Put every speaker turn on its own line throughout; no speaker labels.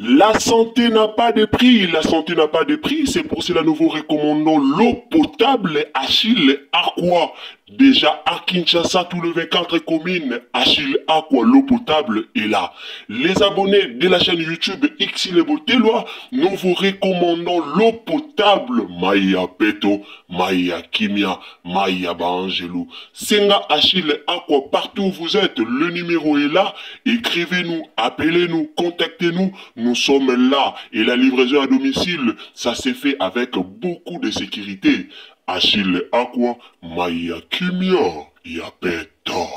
La santé n'a pas de prix, la santé n'a pas de prix, c'est pour cela nous vous recommandons l'eau potable Achille Aqua. Déjà à Kinshasa, tout les 24 communes, Achille Aqua, l'eau potable est là. Les abonnés de la chaîne YouTube Xile nous vous recommandons l'eau potable Maya Peto, Maya Kimia, Maya Bangelou. Senga Achille Aqua, partout où vous êtes, le numéro est là. Écrivez-nous, appelez-nous, contactez-nous. nous appelez nous contactez nous nous sommes là. Et la livraison à domicile, ça s'est fait avec beaucoup de sécurité. Achille Aqua, Maya Kimia, Yapeta.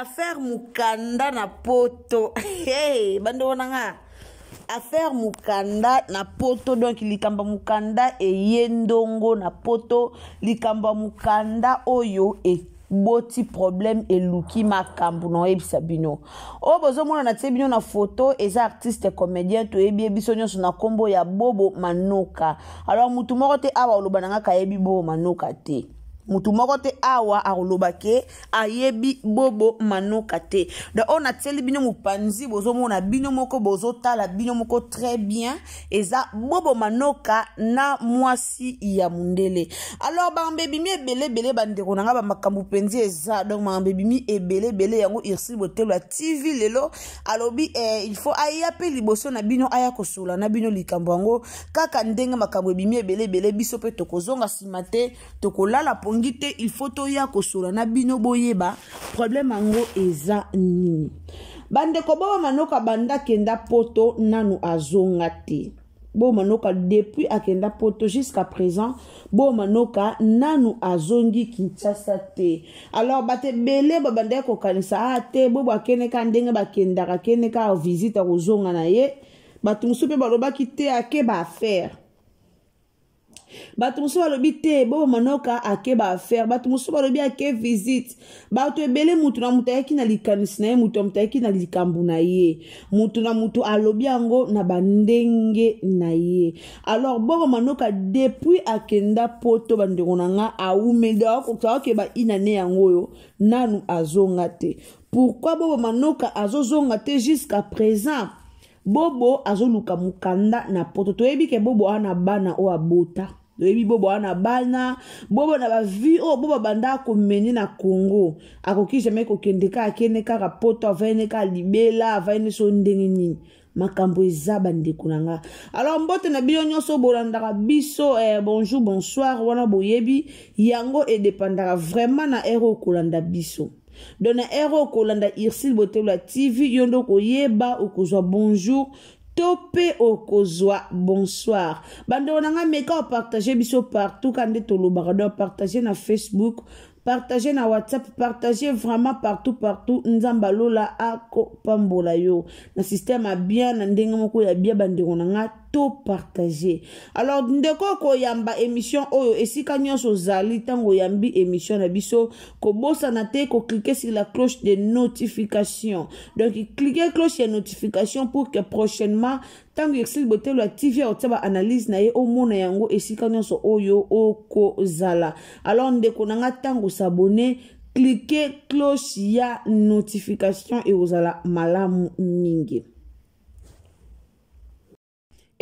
affaire mukanda na poto hey, affaire mukanda na poto donk likambo mukanda eye ndongo na poto likambo ya mukanda oyo e boti problème eluki makambo na oyebisa bino oyo bozomona na tie bino na foto eza artiste comédien toyebi ye biso nyonso na nkombo ya bobo manoka alors motu moko te awa oloba na nga kayebi bobo manoka te motu moko te awa akoloba ke ayebi bobo manoka te donc oyo natieli bino mopanzi bozomona bino moko bozotala bino moko très bien eza bobo manoka na mwasi ya mondele alors makambo ebimi ebeleebele bandeko na ngai bamakambo mpenzi eza donc makambo ebimi ebeleebele yango ursile botelo ya tv lelo alobi eh, il faut aya mpe liboso na bino aya kosola na bino likambo yango kaka ndenge makambo ebimi ebeleebele biso mpe tokozonga nsima te tokolala pongi tokangi te il faut toya kosola na bino boyeba problème yango eza nini bandeko boboma noka banda akenda poto nanu azonga te boma noka depuis akenda poto jusqu'à présent boma noka nanu azongi kinshasa te alors bato ebele babandaki kokanisa a ah, te bobo akendeka ndenge bakendaka akendeka visite akozonga na ye bato mosusu mpe balobaki te ake baaffaire bato mosusu balobi te boboma noka ake baaffaire bato mosusu balobi ake visite bato ebele mutu na mutu ayaki na likanisi na ye mutu na mutu ayaki na likambo na ye mutu na mutu alobi yango na bandenge na ye alors boboma noka depuis akenda poto bandeko na nga awumeli aokeba inane yango oyo nanu azonga te pourkui boboma noka azozonga te jusqu'à présent bobo azoluka mokanda na poto toyebi ke bobo aa na bana oyo abota toyebi bobo wana bana bobo na bavi oyo oh, bobo abanda akomene na congo akoki jamai kokende ka akende kaka poto avaine ka libela avaine so ndenge nini makambo eza bandeko na nga alors mbote na bino nyonso bolandaka biso eh, bonjour bonsoir wana boyebi yango edepandaka vraiment na ere okolanda biso don na ere okolanda irsile botebla tv yo nde okoyeba okozwa bonjour Topé au kozwa bonsoir Bande na a meka partager biso partout Quand nde tolobaka do partager na facebook partagez na whatsapp partagez vraiment partout partout nzambalola ako akopambola yo na système a bien, na ndenge moko ya bia Bande to partage alors ndeko koyamba émission oyo esika nyonso ozali ntango oyambi émission na biso kobosana te koklike sur la cloche de notification donc clike cloche ya notification pour que prochainement ntango exil botelo ya tv akotia baanalyse na ye omona yango esika nyonso oyo okozala alors ndeko na nga ntango sabone klike cloche ya notification ekozala malamu mingi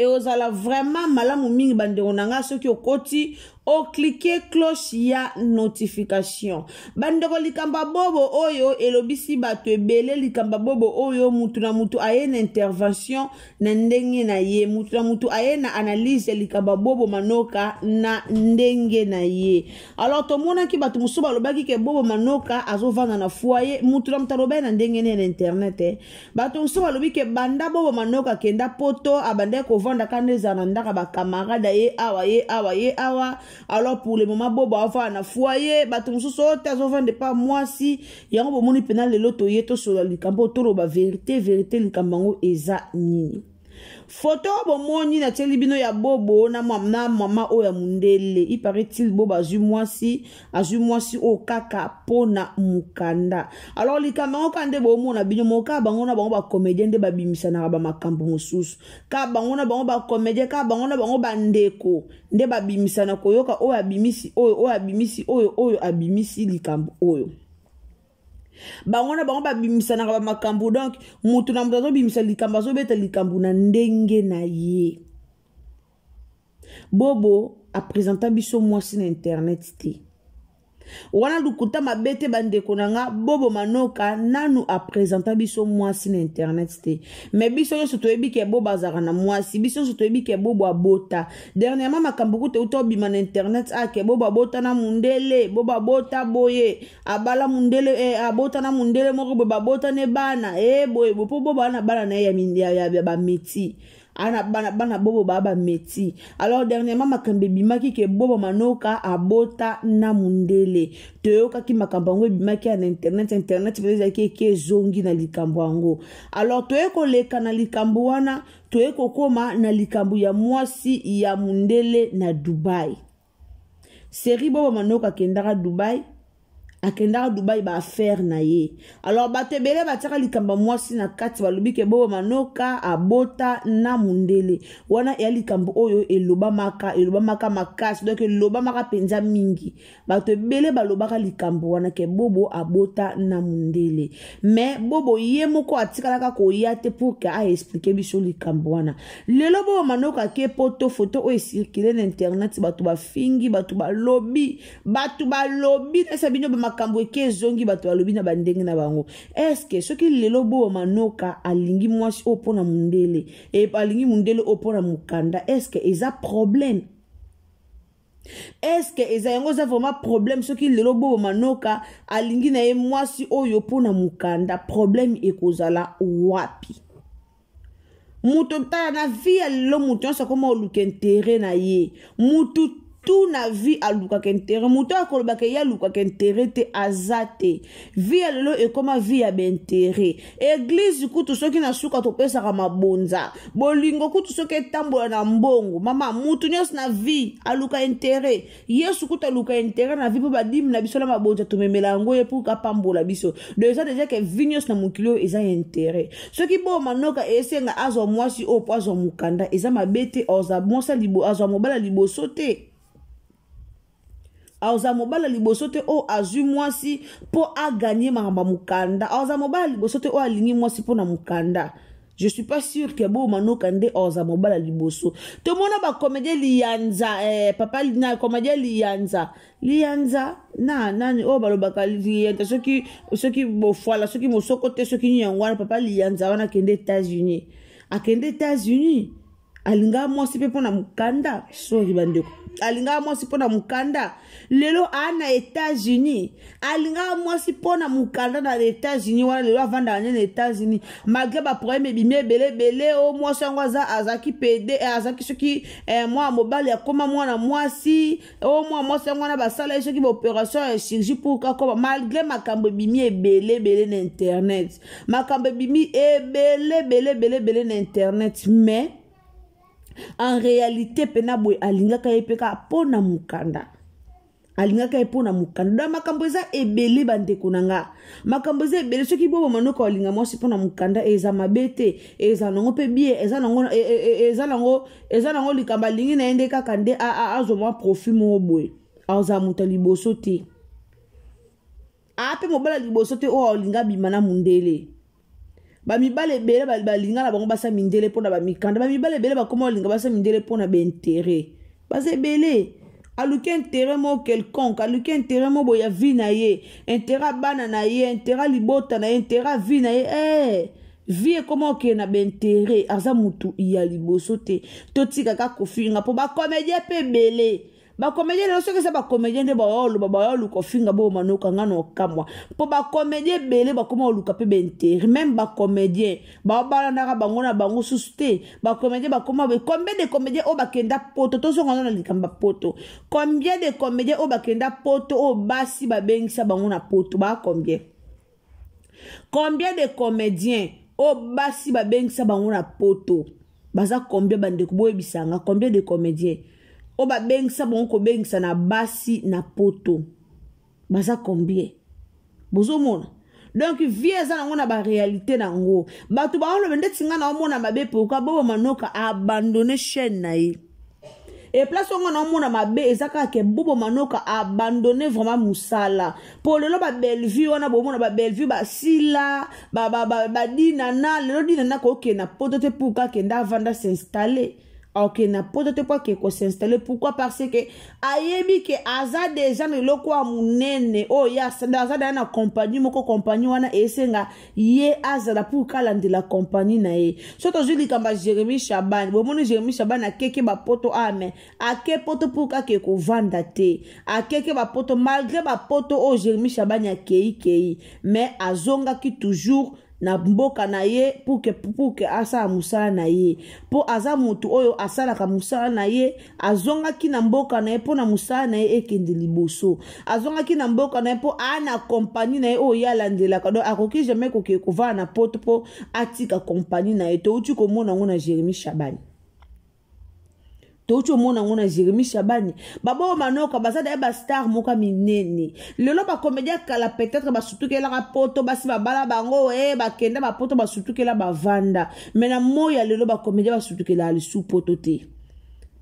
ekozala vraiment malamu mingi bandeko na nga soki okoti o klike cloche ya notification bandeko likambo bobo oyo elobisi bato ebele likambo bobo oyo mutu na mutu aye na intervention na ndenge na ye mutu na mutu aye na analyse ya likambo bobo manoka na ndenge na ye alors tomonaki bato mosusu balobaki ke bobo manoka azovanda na foyer mutu na mutu alobai na ndenge ne na internet eh. bato mosusu balobi ke banda bobo manoka akenda poto abandaki kovanda kanda ezala na ndaka bakamarade aye awa ye awa ye awa alors pour le moment bobo avanda na foyer bato mosusu oyo te azovanda epa mwasi yango bomoni mpena lelo toye tosolola likambo toloba verité verité likambo yango eza nini foto bomoni natieli bino ya bobo na mama oyo ya mondele iparetil bobo azwi mwasi azwi mwasi oyo kaka mpona mokanda alors likambo yango ka nde bomona bino mokaa bango na bango bacomédien nde babimisanaka bamakambo mosusu ka bango na bango bacomédien ka bango na bango bandeko nde babimisana koyoka oyo abimisi oyo oyo abimisi oyo oyo abimisi likambo oyo bango na bango babimisanaka bamakambo donk motu na moto azobimisa likambo azobeta likambo na ndenge na ye bobo apresenta biso mwasi na internet te wana lukuta mabe te bandeko na nga boboma noka nanu apresenta biso mwasi na internet te me biso nyonso toyebi ke bobo azalaka na mwasi biso nyonso toyebi ke bobo abota dernièrement makambo kuta euta obima na internet ake ah, bobo abota na mundele bobo abota boye abala mundele eh, abota na mundele moko boye babota ne bana e eh, boye bopo bobo ana bana na ye ya bameti ana bana bana bobo baa bameti alors dernièrement makambo ebimaki ke bobo manoka abota na mundele toyokaki makambo yango ebimaki ya na internet internet mpenza ezalaki eke ezongi na likambo yango alors toye koleka na likambo wana toye kokóma na likambo ya mwasi ya mundele na dubai seri bobo manoka akendaka dubai akendaka dubai baaffaire na ye alors bato ebele batiaka likambo mwasi na kati balobi ke boboma noka abota na mondele wana eya likambo oyo elobamaka elobamaka makasi donk elobamaka mpenza mingi bato ebele balobaka likambo wana ke bobo abota na mondele me bobo ye moko atikalaka koya te pour ke aexplike biso likambo wana lelo boboma noka ake poto foto oyo esirkule na internet bato bafingi bato balobi bato balobi nasa bino bamaka makambo eke ezongi bato balobi na bandenge na bango eske soki lelo bowama noka alingi mwasi oyo mpona mondele e, alingi mondele oyo mpona mokanda eske eza probleme eske eza yango eza vraiment problème soki lelo boboma noka alingi na ye mwasi oyo mpona mokanda problème ekozala wapi moto tala na vi ya lelo moto nyonso akoma oluka intere na ye motu tu na vi alukaka intere moto akolobaka ye alukaka intere te aza te vi ya lelo ekóma vi ya baintere eglize kutu soki na suka topesaka mabonza bolingo kutu soki etambola na mbongo mama mutu nyonso na vi aluka intere yesu kutu aluka intere na vi mpo badimi na biso na mabonza tomemela yango ye mpo kapambola biso do eza deja ke vi nyonso na mokili oyo eza ya intere soki boma noka esenga azwa mwasi oyo mpo azwa mokanda eza mabe te ozwa mwasi azwa mobala liboso te aoza mobala liboso te oyo azwi mwasi mpo aganye makambo ya mokanda aoza mobala liboso te oyo alingi mwasi mpona mokanda je suis pas sûr ke bomanoka nde oza mobala liboso tomona bacomédie liyanza eh, papa na comédie liyanza liyanza na nani oyo balobaka liyanza soki soki bofwala soki mosoko te soki nini yango wana papa liyanza wana akende états-unis akende états-unis alinga mwasi mpe mpona mokanda soki bandeko alingaka mwasi mpo na mokanda lelo aa na états-unis alingaka mwasi mpo na mokanda na états-unis wana lelo avandaka nye na états-unis malgré baproblème ebimi ebeleebele o oh, mwasi yango aza azalaki pede eh, azalaki soki eh, mwana mobali akóma mwana mwasi o oh, mwana mwasi yango wana basala ye soki baopération ya chirurgie pour kakoma malgré makambo ebimi ebeleebele na internet makambo ebimi ebeleebeleebele na internet mais en réalité mpena boye alingaka ye mpe kaka mpo na mokanda alingaka ye mpo na mokanda don makambo eza ebele bandeko na nga makambo eza ebele soki boboma noko olinga mwasi mpo na mokanda eza mabe te eza nango mpe bie eza nango e, e, e, likambo alingi na ye nde kaka nde azwa mwa profit moko boye azala moto ya liboso te ape mobala liboso te oyo aolinga abima na mondele bamibali ebele balinga na bango basa mindele mpona bamikanda bamibali ebele bakoma balinga basa mindele mpona baintere baza ebele aluki intere moko quelconque aluki intere moko boye ya vi na ye intere abana na ye intere libota na ye intere avi na ye e eh! vi ekoma okee na baintere aza motu ya liboso te totikaka kofinga mpo bakomedie mpe ebele bakomedie lelo soki eza bakomedie nde oh, bayoluka bayoluka ofinga oh, bo manoka nga na okamwa oh, mpo bakomedie ebele bakoma koluka mpe baintere meme bakomedie babalandaka bango na bango susu te bakomedie bakoma combien de comédie oyo bakenda poto tozonga nano na likambo ya poto combien de comédie oyo bakenda poto oyo basi babengisa bango na poto baa combien combien de comédien oyo basi babengisa bango na poto baza combien bandeko boyebisanga combien de comédien oyo babengisa bango kobengisa na basi na poto baza combien bozomona donk vie eza nango na barealité nango bato baoloba ndeti ngai naomona mabe pourkua boboma noka abandone chaîne na ye eplace wango naomona mabe eza kaka ke boboma noka abandone vraiment mosala mpo lelo babellevue wana bomona babellevue basila badinana lelo dinana kokokenda poto te pourkua kenda avanda s'installe aoke ah, na poto te mpo akei kosinstale pourkui parce ke ayebi ke aza deja na eloko ya monene oyo oh, aza daya na kompani moko kompani wana esenga ye azala pour kalandela kompani na ye so tozwi likambo ya jérémi shaban bomoni jérémi shaban akeki bapoto ame ah, ake poto pour kake kovanda te akeki bapoto malgré bapoto oyo oh, jérémi shaban akei kei mais azongaki toujours na mboka na ye puke puke asala mosala na ye mpo aza motu oyo asalaka mosala na ye azongaki na mboka na ye mpo na mosala na ye ekende liboso azongaki na mboka na ye mpo aa na kompani na ye oyo ye alandelaka don akoki jamai kokee kovala na poto mpo atika kompani na ye touti komona yango na jérémi shabani touti omona yango na jérémi shabani baboo manoka baza daye bastar moko ya minene lelo bakomedi ya kala peut-être basutukelaka poto basi babala bango e eh, bakenda bapoto basutukela bavanda me na moi ya lelo bakomedi basutukela lisupoto te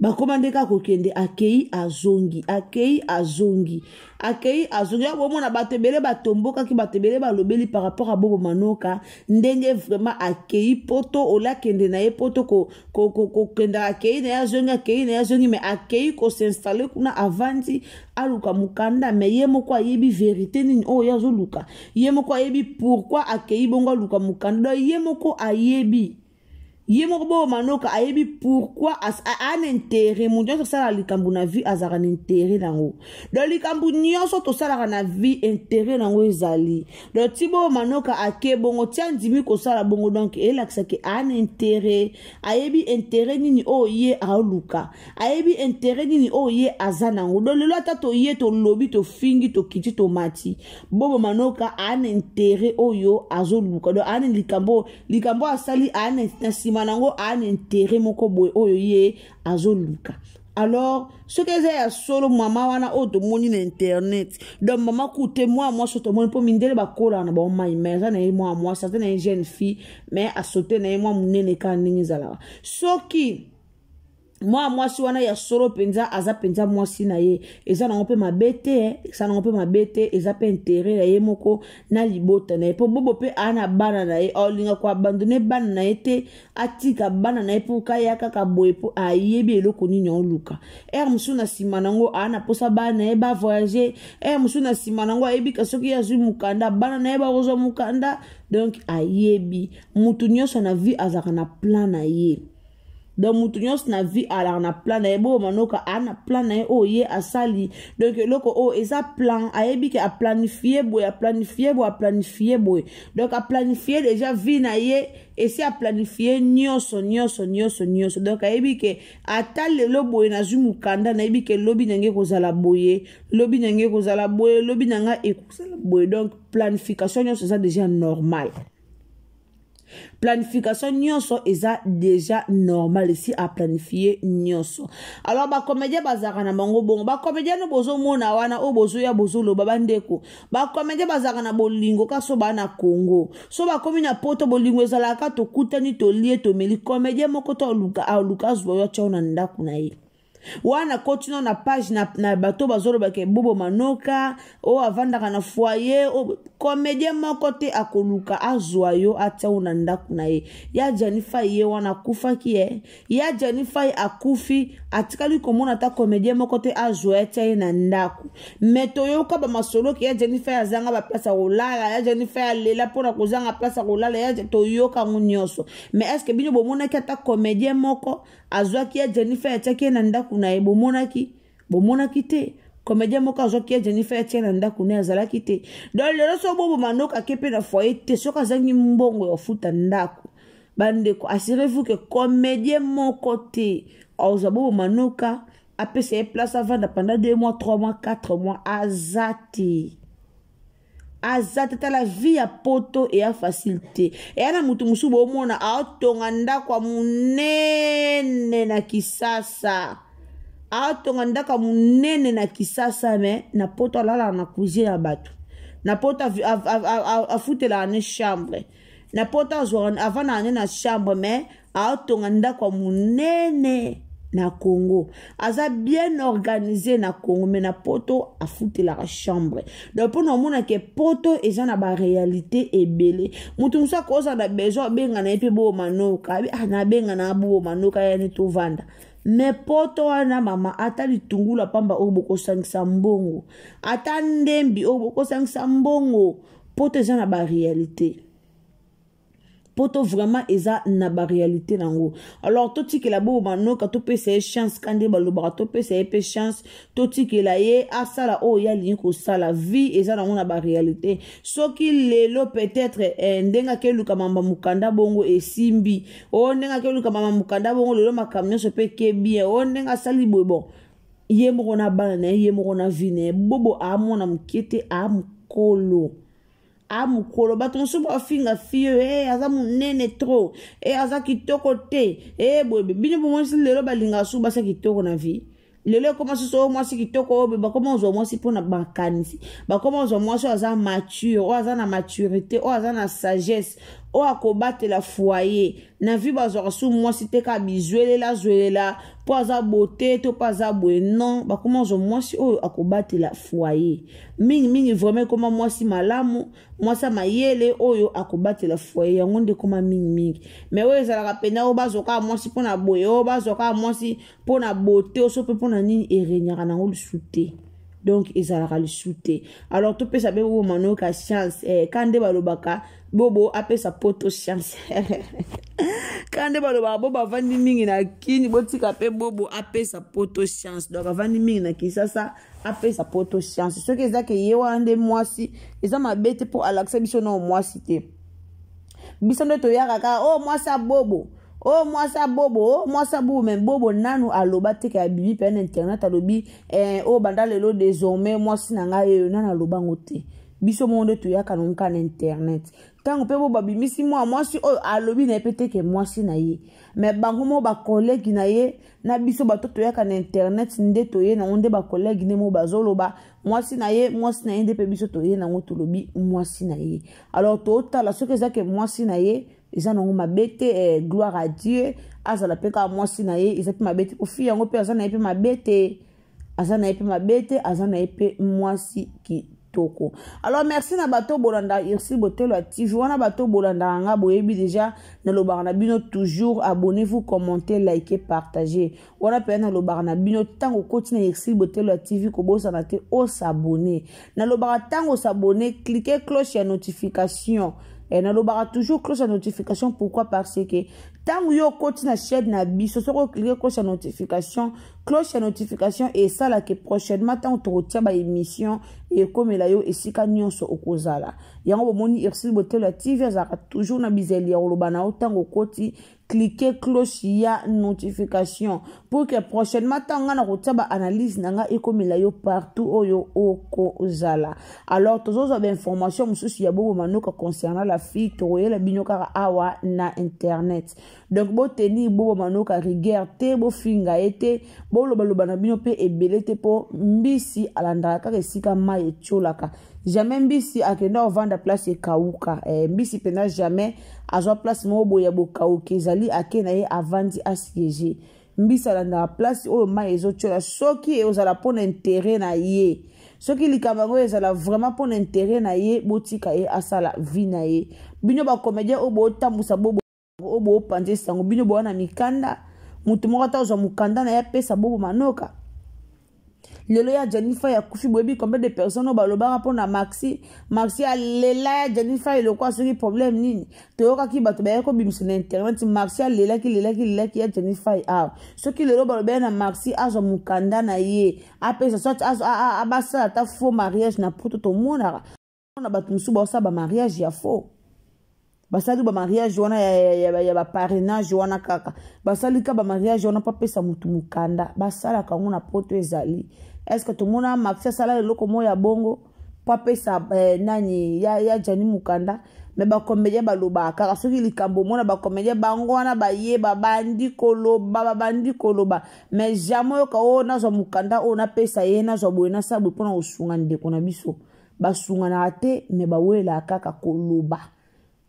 bakóma nde kaka kokende akei azongi akei azongi akei azongi ya bomona bato ebele batombokaki bato ebele balobeli par rapport a boboma noka ndenge vraiment akei mpo to ola kende na ye mpo to kokenda akei na ye azongi akei na ye azongi me akei kosinstale kuna avandi aluka mokanda me ye moko ayebi verité nini oyo oh, ye azoluka ye moko ayebi pourkui akei bongo aluka mokanda do ye moko ayebi ye moko boomanoka ayebi pourkui aa na intere moto nyonso asalaka likambo na vie azalaka na intere nango don likambo nyonso tosalaka na vie intere nango ezali don ti boomanoka ake bongo ti andimi kosala bongo donk elakisaki aa na intere ayebi intere nini oyo ye aoluka ayebi intere nini oyo ye aza nango don lelo ata toye tolobi tofingi tokiti tomati bomomanoka aa na intere oyo azoluka don aa na likambo likambo asali aa na nsima nsima nango aa na intere moko boye oyo ye azoluka alors soki eza ya solo mama wana oyo oh, tomoni na internet donc mama kute mwana mwasi oyo tomoni mpo mindele bakolaka na bango mai mai aza na ye mwana mwasi aza na ye jeune fille mais asote na ye mwa monene kaka ndenge ezalaka soki mwana mwasi wana ya solo mpenza aza mpenza mwasi na ye eza nango mpe mabe te eza nango mpe mabe te eza mpe intere na ye moko na libota na ye mpo bobo mpe aa na bana na ye aolinga koabandone bana na ye te atika bana na ye mpo kaya kaka boye mpo ayebi eloko nini aoluka ere mosusu na nsima nango aa na posa bana na ye bavoyage ere mosusu na nsima nango ayebika soki azwi mokanda bana na ye bakozwa mokanda donk ayebi motu nyonso na vie azalaka na plan na ye donc moto nyonso na vie alaka na plan na ye boyoma noka aa na plan na ye oyo oh, ye asali donk eloko oyo oh, eza plan ayebi ke aplanifie boye aplanifie boye aplanifie boye donk aplanifie deja vie na ye esi aplanifie nyonso nyonso nyonso nyonso donk ayebi ke ata lelo boye nazwi mokanda nayebi ke lobi na ngai ekozala boye lobi na ngai ekozala boye lobi na ngai ekozala boye donk planification nyonso eza deja normal planification nyonso eza deja normal esi aplanifie nyonso alors bacomédien bazalaka na bango bongo bacomédien no bozomona wana oyo bozoya bozoloba bandeko bacomédien bazalaka na bolingo kasi oyo baa na congo so bakomi na poto bolingo ezalaka tokutani tolie tomeli comédien moko to aluka azwa oyo atyao na ndako na ye wana kotino na page na, na bato bazolobaka ebobo manoka oyo avandaka na foyer komedien moko te akoluka azwa yo atia yo na ndako na ye ya janifa ye wana akufaki ye ya janifa ye akufi atikali komona ata komedien moko te azwa ye atia ye na ndako me toyoka bamasoloki ya janifa ye azanga baplace ya kolala ya janifa ye alela mpona kozanga place ya kolala toyoka yango nyonso me eske bino bomonaki ata komedien moko azwaki ye jennifer atiaki ye na ndako na ye bomonaki bomonaki te comédien moko azwaki ye jennifer atie na ndako na ye azalaki te don lelo so boboma nokake mpe na foye te soki azangi mbongo ya futa ndako bandeko assurez-vous ke comédien moko te ozwa boboma noka apesa ye place avanda pendant 2 mois 3 mois 4 mois aza te aza te tala vi ya poto eya fasilité eya na motu mosusu bomona aotonga ndako ya monene na kisasa aotonga ndako ya monene na kisasa me na poto alalaka na cuisine ya bato na poto afutelaka ne chambre na poto azwaka avandaka ne na chambre me aotonga ndako ya monene na congo aza bien organisé na congo mai na poto afutelaka chambre donc mpona omona ke poto eza na baréalité ebele motu mosu akozala besoin abengana ye mpe bobomanoka ah, nabengana abobomanoka yani tovanda me poto wana mama ata litungula pamba oyo bokosangisa mbongo ata ndembi oyo bokosangisa mbongo poto eza na baréalité mpo to vraiment eza na baréalité na yango alors totikela bobanoka topesa ye chance ka nde balobaka topesa ye mpe chance totikela ye asala oyo ye alingi kosala vie eza nango na baréalité soki lelo peut-être eh, ndenge akeluka mamba mokanda bongo esimbi o ndenge akeluka mamba mokanda bongo lelo makambo nyonso mpe kebien o ndenge asali boye bon ye moko na bana na ye ye moko na vi na ye bobo amona moke te amokolo amokolo bato mosusu bafinga fio e aza monene tro e eh, aza kitoko te e boyebe bino bomwasi lelo balingaka su basa kitoko na vie lelo ekoma susu oyo mwasi kitoko oyo bakoma ozwa mwasi mpona bakanisi bakoma ozwa mwasi oyo aza mature oyo aza na maturité oyo aza na sagesse oyo akobatela foye na vi bazwaka su mwasi te kaka bizwelelazwelela mpo aza bote to mpo aza boye non bakóma ozwa mwasi oyo akobatela foye mingimingi vraimen ekóma mwasi malamu mwasi ya mayele oyo akobatela foye yango nde ekóma mingimingi me oyo ezalaka pena oyo bazwa kaka mwasi mpona boye oyo bazwa kaka mwasi mpona bote oso mpe mpona nini erenyaka nango lisu te donc ils le lisusu alors topesa mpe ben, womano ka chance eh, Quand ka nde balobaka bobo sa poto chance Quand nde balobaka bobo avandi mingi na kini botika pe bobo sa poto chance donc avandi mingi na appelle sa poto chance Ce que ke yéwa ande nde mwasi eza mabe te pour à biso nao mwasi te biso nde toyaka kaka o oh, ça bobo. o oh, mwasi abobo o oh, mwasi abobo me bobo nanu aloba te ka ya bibi mpe na internet alobi eh, o oh, banda lelo désormais mwasi na ngai oyo e, nanu aloba ngo te biso moko nde toyaka nonka na internet ntango mpe bo babimisi mwana mwasi oyo alobi e na ye mpe teke mwasi na ye me bango moko bakolegi na ye na biso bato toyaka na internet nde toye nango nde bakolegi nde moko bazoloba mwasi na ye mwasi na ye nde mpe biso toye nango tolobi mwasi na ye alors totala soki eza ke mwasi na ye Ils ont bete gloire à dieu azala peka kaka si na ye bete. ma bête. te kofi yango mpe aza na pe ma mabe te aza na ye mpe mabe alors merci na bato Merci irsi botelo ya tv wana bato Bolanda nga boyebi deja Na na bino toujours abonnez-vous commentez, likez, partagez. wana mpenza nalobaka na bino tango okoti na irsi botelo ya tv kobosana te Na nalobaka ntango s'abonner. Cliquez cloche ya notification nalobaka toujours cloche ya notification pourquoi parce que ntango yo okoti na chaîne na biso soki oklike cloche ya notification cloche à notification matin ke prochainement ba émission baémission ekomela yo esika nyonso okozala yango bomoni ersil botel la tv zara toujours na bizeli ya olobana ou yo ntango okoti cloche ya notification pour ke prochainement ntango ngai na analyse nanga n'anga ngai ekomela yo partout oh, oyo okozala alors tozozwa information mosusu ya bobomanoka concernant la fille la bino kara awa na internet donc bo bobo bobomanoka rigueur te bo finga ete. bolobaloba na bino mpe ebele te mpo mbisi alandaka kaka esika mai etiolaka jamais mbisi akende ovanda place ekauka eh, mbisi mpenza jamais azwa place moko boye ya bokauki ezali ake na ye avandi asiege mbisi alandaka place oyo mai ezotiola soki ozala mpona intere na ye soki likambo yango ezala vraiment mpona intere na ye botika ye asala vi na ye bino bacomédien oyo bootambusa bo oyo boopanza esango bino bowa na mikanda moto moko atazwa mokanda na ye apesa boboma noka lelo ya jenifa ya kufi boyebi combien de personne oyo balobaka mpona maxi maxi alela ya jenifa eloko asoki problème nini toyokaki bato bayaki kobimisa na internet maxi alelaki lelaki lelaki ya jenifa awa soki lelo balobaya na maxi azwa mokanda na ye apesa soit abasala ata faux mariage na poto tomonaka mpona bato mosusu baosala bamariage ya faux basali bamariage wana ya baparenage wana kaka basali ka bamariage wana mpapesa motu mokanda basalaka yango na poto ezali estce tomona mafia asala eloko moko ya bongo mpo apesa eh, nani ya, ya jani mokanda me bakomédien balobaka kaka soki likambo omona bakomédien bango wana bayeba bandi koloba babandi koloba me jamai oyoka oyo nazwa mokanda oyo napesa ye nazwa boye nasala boye mpona kosunga ndeko na biso basunganaka te me bawelaka kaka koloba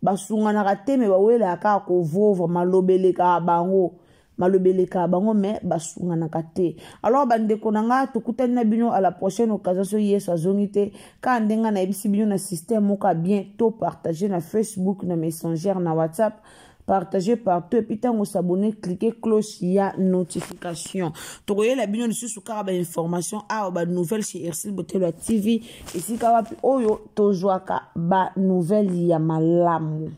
basunganaka te me bawelaka kaka kovovwa malobeleka bango malobeleka bango me basunganaka te alors bandeko na nga tokutani na bino à la prochaine occasion so yesu azongi te kaka ndenge nayebisi bino na systeme moko ya bien to partage na facebook na messengere na whatsapp partage partout epuis ntango osabone clike cloche ya notification tokoyela bino lisusu kaka bainformation awa banouvelle chez ersil botelo ya tv esika wapi oyo tozwaka banouvelle ya malamu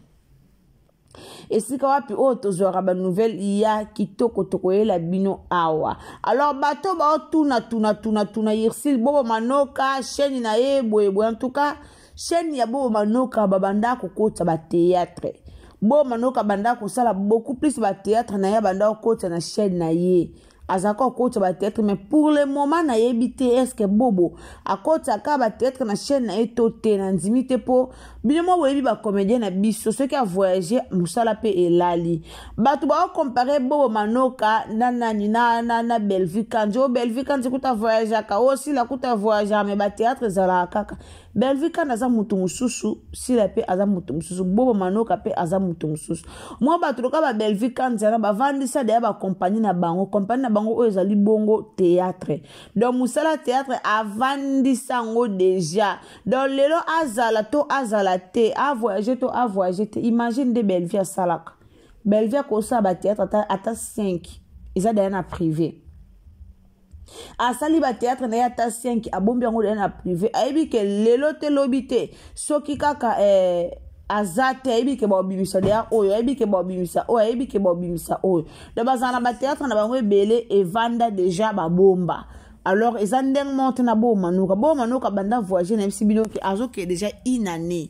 esika wapi oyo tozwaka banouvelle ya kitoko tokoyela bino awa alors bato baotuna tuna tuna tuna yersil boboma noka chaine na ye boyeboye en tout cas chaine ya boboma noka babanda kokota bateatre boma na oyoka bandaka kosala beaucoup plus bateatre na ye abandaka kokotisa na chaine na ye azalaka kokotisa bateatre mais pour le moment nayebi te estce bobo akotisaka bateatre na chaine na ye to te na ndimi te mpo bino mo boyebi bacomédien na biso soki avoyage mosala mpe elali bato bakokompare bobo manoka na nani na, na, na belvi kanzi oyo belvi kanzi kuta voyageaka osila kuta voyageaka me bateatre ezalaka kaka belvi kanda aza moto mosusu sila mpe aza moto mosusu bobo manoka mpe aza moto mosusu mwa bato loka babelvi kanda wana bavandisa deya bakompani na bango kompani na bango oyo ezali bongo théâtre donc mosala ya théâtre avandisa yango deja donc lelo azala to azala te avoyage to avoyage te imagine nde belvi asalaka belvi akosala batheatre ata 5 eza deya na privé asali bateatre na ye ata 5 abombi yango na ye na privé ayebi ke lelo te lobi te soki kaka eh, aza te ayebi ke baobimisa deya oyo ayebi ke baobimisa oyo ayebi ke baobimisa oyo don bazala na bateatre na bango ebele evanda deja babomba alors eza ndenge mo te na bomanuka bomanuka banda voyage na yebisi bino ke azokee deja une année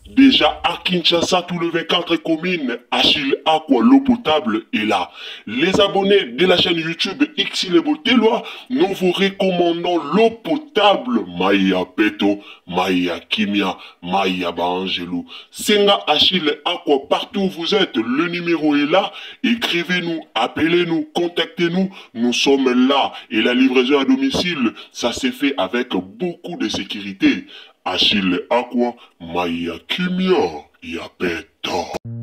Déjà à Kinshasa, tout le 24 communes, Achille Aqua, l'eau potable est là. Les abonnés de la chaîne YouTube Xilebo nous vous recommandons l'eau potable Maya Peto, Maya Kimia, Maya Bangelou. Senga Achille Aqua, partout où vous êtes, le numéro est là. Écrivez-nous, appelez-nous, contactez-nous, nous sommes là. Et la livraison à domicile, ça s'est fait avec beaucoup de sécurité. Ashile Aqua, maya Kimia ya Mm.